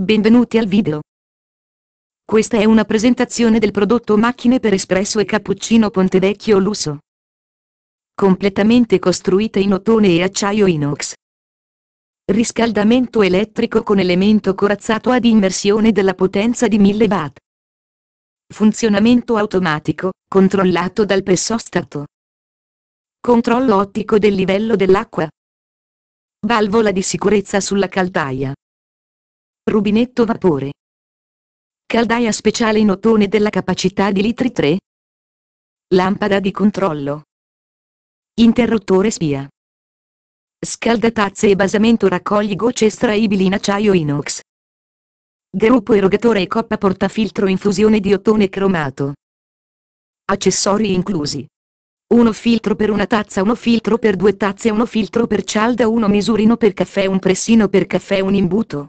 Benvenuti al video. Questa è una presentazione del prodotto macchine per espresso e cappuccino Pontevecchio Lusso. Completamente costruita in ottone e acciaio inox. Riscaldamento elettrico con elemento corazzato ad immersione della potenza di 1000 W. Funzionamento automatico, controllato dal pressostato. Controllo ottico del livello dell'acqua. Valvola di sicurezza sulla caldaia. Rubinetto vapore. Caldaia speciale in ottone della capacità di litri 3. Lampada di controllo. Interruttore spia. Scaldatazze e basamento raccogli gocce estraibili in acciaio inox. Gruppo erogatore e coppa portafiltro infusione di ottone cromato. Accessori inclusi. Uno filtro per una tazza, uno filtro per due tazze, uno filtro per cialda, uno misurino per caffè, un pressino per caffè, un imbuto.